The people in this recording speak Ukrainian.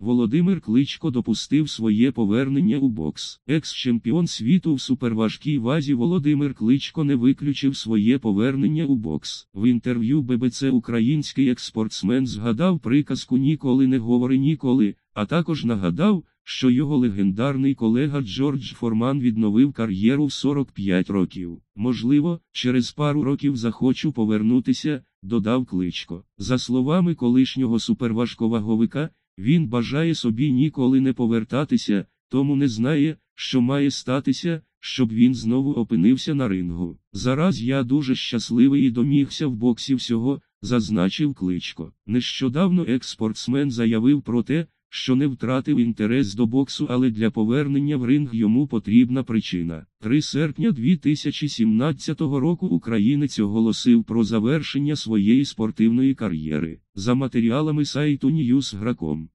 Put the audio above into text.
Володимир Кличко допустив своє повернення у бокс. Екс-чемпіон світу в суперважкій вазі Володимир Кличко не виключив своє повернення у бокс. В інтерв'ю ББЦ український експортсмен згадав приказку Ніколи не говори ніколи, а також нагадав, що його легендарний колега Джордж Форман відновив кар'єру в 45 років. Можливо, через пару років захочу повернутися, додав кличко. За словами колишнього суперважковаговика, він бажає собі ніколи не повертатися, тому не знає, що має статися, щоб він знову опинився на рингу. Зараз я дуже щасливий і домігся в боксі всього, зазначив кличко. Нещодавно експортсмен заявив про те, що не втратив інтерес до боксу, але для повернення в ринг йому потрібна причина. 3 серпня 2017 року українець оголосив про завершення своєї спортивної кар'єри за матеріалами сайту News.com.